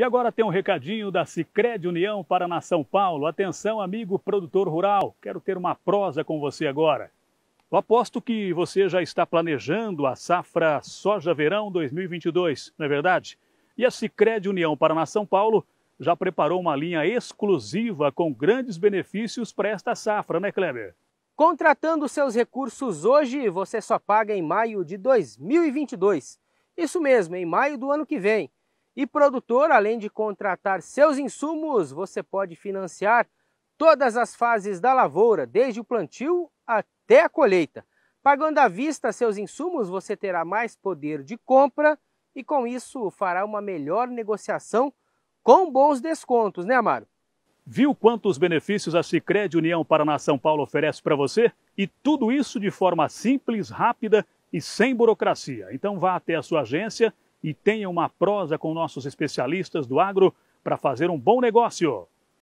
E agora tem um recadinho da Sicredi União na São Paulo. Atenção, amigo produtor rural, quero ter uma prosa com você agora. Eu aposto que você já está planejando a safra soja verão 2022, não é verdade? E a Sicredi União na São Paulo já preparou uma linha exclusiva com grandes benefícios para esta safra, né, Kleber? Contratando seus recursos hoje, você só paga em maio de 2022. Isso mesmo, em maio do ano que vem. E produtor, além de contratar seus insumos, você pode financiar todas as fases da lavoura, desde o plantio até a colheita. Pagando à vista seus insumos, você terá mais poder de compra e com isso fará uma melhor negociação com bons descontos, né, Amaro? Viu quantos benefícios a Sicredi União Paraná São Paulo oferece para você? E tudo isso de forma simples, rápida e sem burocracia. Então vá até a sua agência e tenha uma prosa com nossos especialistas do agro para fazer um bom negócio.